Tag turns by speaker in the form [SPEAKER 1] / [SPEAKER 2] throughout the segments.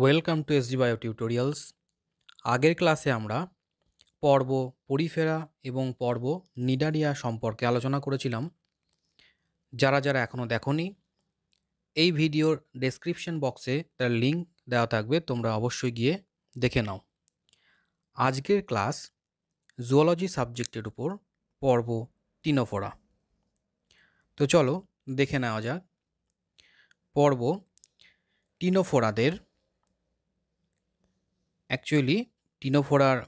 [SPEAKER 1] welcome to SD bio tutorials আগের ক্লাসে আমরা পর্ব পরিফেরা এবং পর্ব নিডারিয়া সম্পর্কে আলোচনা করেছিলাম যারা যারা এখনও দেখনি এই ভিডিওর ডেসক্রিপশন বক্সে তার লিঙ্ক দেওয়া থাকবে তোমরা অবশ্যই গিয়ে দেখে নাও আজকের ক্লাস জুওলজি সাবজেক্টের উপর পর্ব তিনোফোরা তো চলো দেখে নেওয়া যাক পর্ব টিনোফোরাদের অ্যাকচুয়ালি টিনোফোরার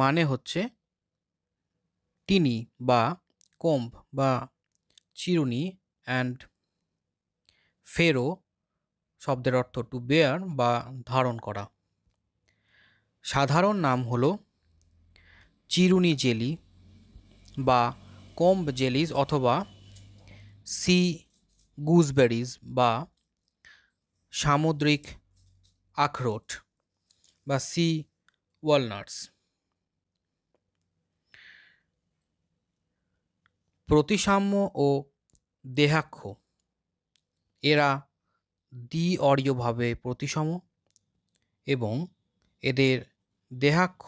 [SPEAKER 1] মানে হচ্ছে টিনি বা কম্ব বা চিরুনি অ্যান্ড ফেরো শব্দের অর্থ টু বেয়ার বা ধারণ করা সাধারণ নাম হলো চিরুনি জেলি বা কম্ব জেলিস অথবা সি গুজবেরিজ বা সামুদ্রিক আখরোট বা সি ওয়ালনাটস প্রতিসাম্য ও দেহাক্ষ এরা দ্বি প্রতিসম এবং এদের দেহাক্ষ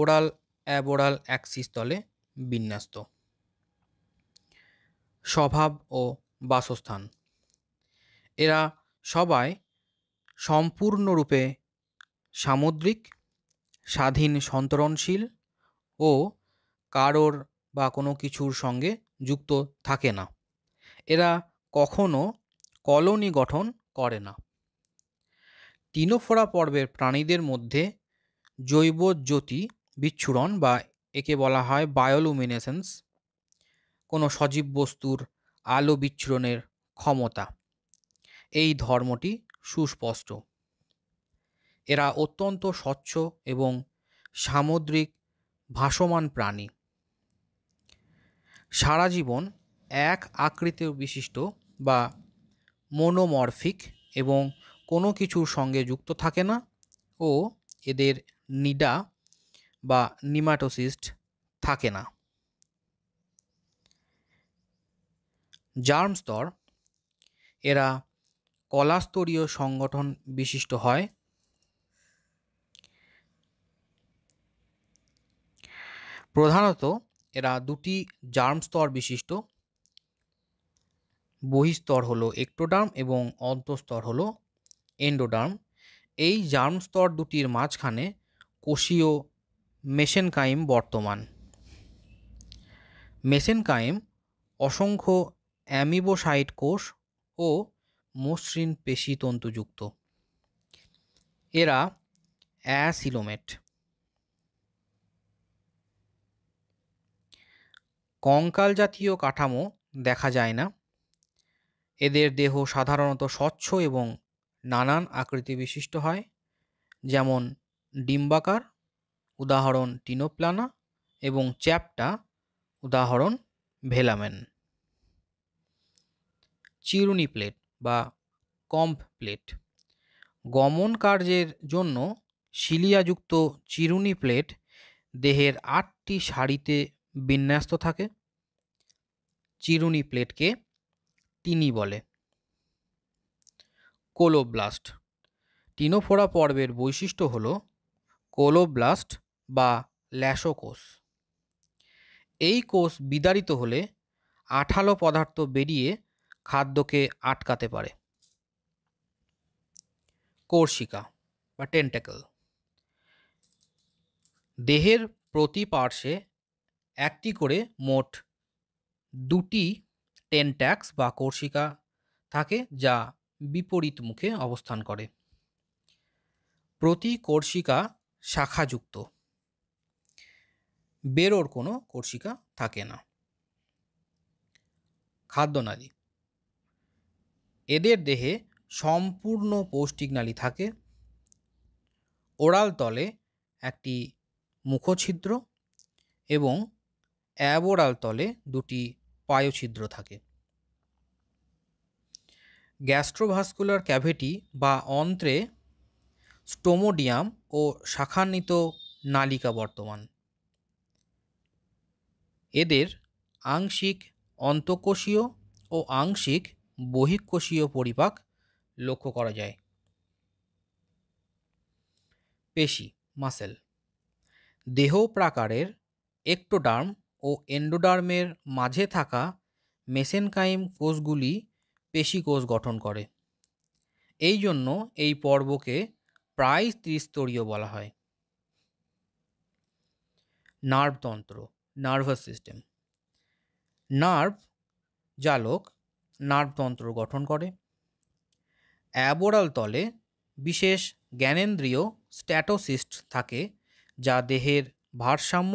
[SPEAKER 1] ওরাল অ্যাবোরাল অ্যাক্সিস তলে বিন্যস্ত স্বভাব ও বাসস্থান এরা সবাই সম্পূর্ণরূপে সামুদ্রিক স্বাধীন সন্তরণশীল ও কারোর বা কোনো কিছুর সঙ্গে যুক্ত থাকে না এরা কখনও কলোনি গঠন করে না টিনোফোরা পর্বের প্রাণীদের মধ্যে জৈব জ্যোতি বিচ্ছুরণ বা একে বলা হয় বায়োলুমিনেসেন্স কোনো সজীব বস্তুর আলো বিচ্ছুরণের ক্ষমতা এই ধর্মটি সুস্পষ্ট এরা অত্যন্ত স্বচ্ছ এবং সামুদ্রিক ভাসমান প্রাণী সারা জীবন এক আকৃতি বিশিষ্ট বা মনোমরফিক এবং কোনো কিছুর সঙ্গে যুক্ত থাকে না ও এদের নিডা বা নিমাটোসিস্ট থাকে না জার্ম স্তর এরা কলাস্তরীয় সংগঠন বিশিষ্ট হয় প্রধানত এরা দুটি জার্ম স্তর বিশিষ্ট বহিস্তর হলো একটোডার্ম এবং অন্তঃস্তর হলো এন্ডোডার্ম এই জার্ম স্তর দুটির মাঝখানে কোষীয় মেশেনকাইম বর্তমান মেশেনকাইম অসংখ্য অ্যামিবোসাইট কোষ ও মসৃণ পেশিতন্তুযুক্ত এরা অ্যাসিলোমেট কঙ্কাল জাতীয় কাঠামো দেখা যায় না এদের দেহ সাধারণত স্বচ্ছ এবং নানান আকৃতি বিশিষ্ট হয় যেমন ডিম্বাকার উদাহরণ টিনোপ্লানা এবং চ্যাপটা উদাহরণ ভেলামেন চিরুনি প্লেট বা কম্প প্লেট গমন কার্যের জন্য শিলিয়াযুক্ত চিরুনি প্লেট দেহের আটটি সারিতে বিন্যাস্ত থাকে চিরুনি প্লেটকে টিনি বলে কোলোব্লাস্ট টিনোফোরা পর্বের বৈশিষ্ট্য হল কোলোব্লাস্ট বা ল্যাসোকোষ এই কোষ বিদারিত হলে আঠালো পদার্থ বেরিয়ে খাদ্যকে আটকাতে পারে কোর্শিকা বা টেন্টাকল দেহের প্রতি পার্শ্বে একটি করে মোট দুটি টেন ট্যাক্স বা কর্ষিকা থাকে যা বিপরীত মুখে অবস্থান করে প্রতি কর্ষিকা শাখাযুক্ত বেরোর কোনো কর্ষিকা থাকে না খাদ্যনালী এদের দেহে সম্পূর্ণ পৌষ্টিক নালী থাকে ওরাল তলে একটি মুখছিদ্র এবং অ্যাবোরাল তলে দুটি পায়ুছিদ্র থাকে গ্যাস্ট্রোভাস্কুলার ক্যাভিটি বা অন্ত্রে স্টোমোডিয়াম ও শাখান্বিত নালিকা বর্তমান এদের আংশিক অন্তঃকোষীয় ও আংশিক বহিকোষীয় পরিপাক লক্ষ্য করা যায় পেশি মাসেল দেহ প্রাকারের একটোডার্ম ও এন্ডোডার্মের মাঝে থাকা মেসেনকাইম কোষগুলি পেশি কোষ গঠন করে এই জন্য এই পর্বকে প্রায় ত্রিস্তরীয় বলা হয় নার্ভতন্ত্র নার্ভাস সিস্টেম নার্ভ জালক নার্ভতন্ত্র গঠন করে অ্যাবোরাল তলে বিশেষ জ্ঞানেন্দ্রীয় স্ট্যাটোসিস্ট থাকে যা দেহের ভারসাম্য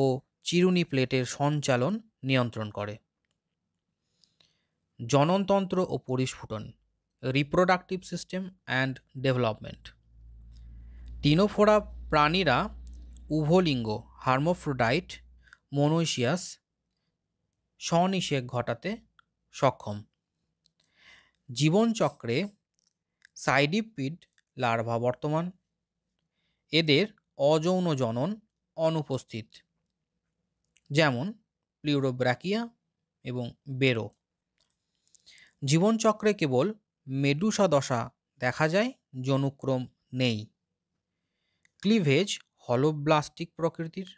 [SPEAKER 1] ও চিরুনি প্লেটের সঞ্চালন নিয়ন্ত্রণ করে জননতন্ত্র ও পরিস্ফুটন reproductive system and development Ctenophora প্রাণীরা উভলিঙ্গ হার্মোফ্রোডাইট মনোশিয়াস স্বনিষেক ঘটাতে সক্ষম জীবনচক্রে সাইডিপিড লার্ভা বর্তমান এদের অযৌন জনন অনুপস্থিত যেমন প্লিউরোব্রাকিয়া এবং বেরো জীবনচক্রে কেবল মেডুসা দশা দেখা যায় যনুক্রম নেই ক্লিভেজ হলোব্লাস্টিক প্রকৃতির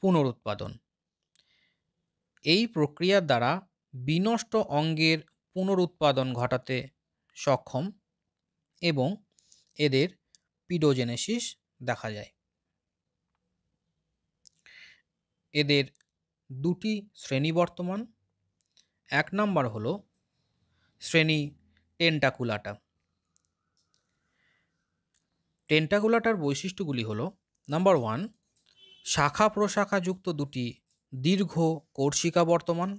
[SPEAKER 1] পুনরুৎপাদন এই প্রক্রিয়ার দ্বারা বিনষ্ট অঙ্গের পুনরুৎপাদন ঘটাতে সক্ষম এবং এদের পিডোজেনেসিস দেখা যায় এদের দুটি শ্রেণী বর্তমান এক নাম্বার হলো শ্রেণী টেন্টাকুলাটা টেন্টাকুলাটার বৈশিষ্ট্যগুলি হলো নাম্বার ওয়ান শাখা প্রশাখাযুক্ত দুটি দীর্ঘ কর্ষিকা বর্তমান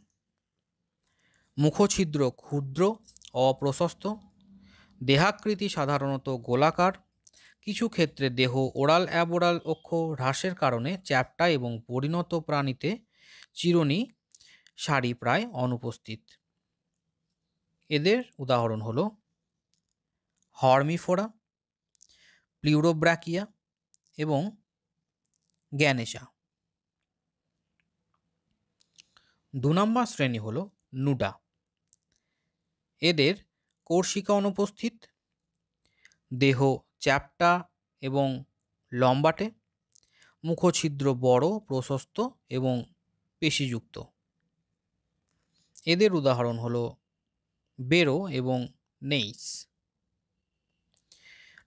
[SPEAKER 1] মুখছিদ্র ক্ষুদ্র অপ্রশস্ত দেহাকৃতি সাধারণত গোলাকার কিছু ক্ষেত্রে দেহ ওরাল অ্যাবোরাল অক্ষ হ্রাসের কারণে চ্যাপ্টা এবং পরিণত প্রাণীতে চিরুনি সারি প্রায় অনুপস্থিত এদের উদাহরণ হল হর্মিফোরা প্লিউরোব্রাকিয়া এবং গ্যানেশা দু নম্বর শ্রেণী হল নুডা এদের কোর্শিকা অনুপস্থিত দেহ চ্যাপ্টা এবং লম্বাটে মুখছিদ্র বড় প্রশস্ত এবং পেশিযুক্ত এদের উদাহরণ হলো বেরো এবং নেইস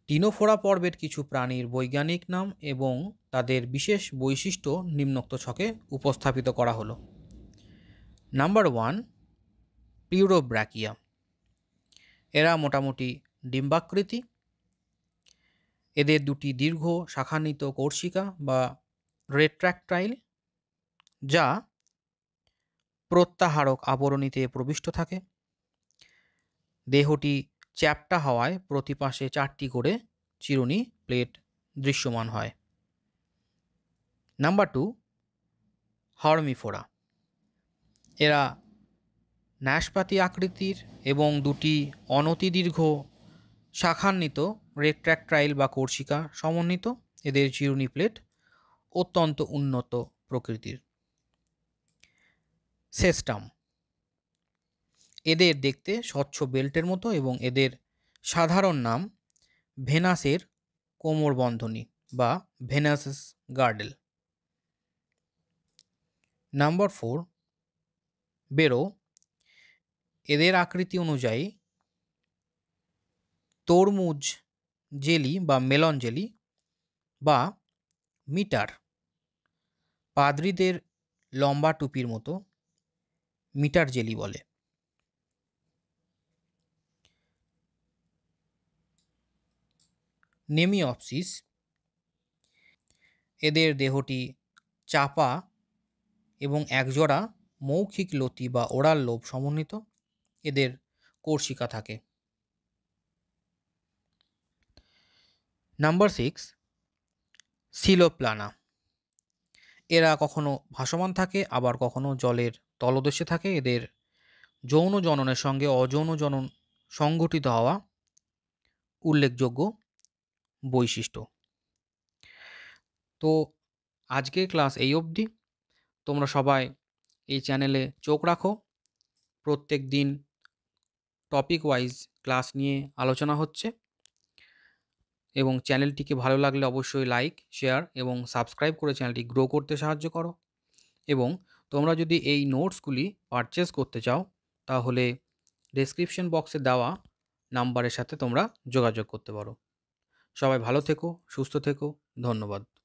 [SPEAKER 1] ডিনোফোরা পর্বের কিছু প্রাণীর বৈজ্ঞানিক নাম এবং তাদের বিশেষ বৈশিষ্ট্য নিম্নোক্ত ছকে উপস্থাপিত করা হলো নাম্বার ওয়ান পিউরোব্রাকিয়া এরা মোটামুটি ডিম্বাকৃতি এদের দুটি দীর্ঘ শাখান্বিত কর্ষিকা বা রেট্রাক্টাইল যা প্রত্যাহারক আবরণীতে প্রবিষ্ট থাকে দেহটি চ্যাপ্টা হওয়ায় প্রতিপাশে চারটি করে চিরুনি প্লেট দৃশ্যমান হয় নাম্বার টু হর্মিফোরা এরা নাশপাতি আকৃতির এবং দুটি অনতিদীর্ঘ শাখান্বিত রেট্রাক্টাইল বা কর্ষিকা সমন্বিত এদের চিরুনি প্লেট অত্যন্ত উন্নত প্রকৃতির সেস্টাম এদের দেখতে স্বচ্ছ বেল্টের মতো এবং এদের সাধারণ নাম ভেনাসের কোমর বন্ধনী বা ভেনাসেস গার্ডেল নাম্বার ফোর বেরো এদের আকৃতি অনুযায়ী তরমুজ জেলি বা মেলন জেলি বা মিটার পাদ্রিদের লম্বা টুপির মতো মিটার জেলি বলে নেমিঅপসিস এদের দেহটি চাপা এবং একজোড়া মৌখিক লতি বা ওড়াল লোভ সমন্বিত এদের কর্ষিকা থাকে নাম্বার সিক্স সিলোপ্লানা এরা কখনো ভাসমান থাকে আবার কখনো জলের তলদেশে থাকে এদের যৌন জননের সঙ্গে অযৌন জনন সংঘটিত হওয়া উল্লেখযোগ্য বৈশিষ্ট্য তো আজকের ক্লাস এই অবধি তোমরা সবাই এই চ্যানেলে চোখ রাখো প্রত্যেক দিন টপিক ওয়াইজ ক্লাস নিয়ে আলোচনা হচ্ছে এবং চ্যানেলটিকে ভালো লাগলে অবশ্যই লাইক শেয়ার এবং সাবস্ক্রাইব করে চ্যানেলটি গ্রো করতে সাহায্য করো এবং তোমরা যদি এই নোটসগুলি পারচেস করতে চাও তাহলে ডেসক্রিপশন বক্সে দেওয়া নাম্বারের সাথে তোমরা যোগাযোগ করতে পারো সবাই ভালো থেকো সুস্থ থেকো ধন্যবাদ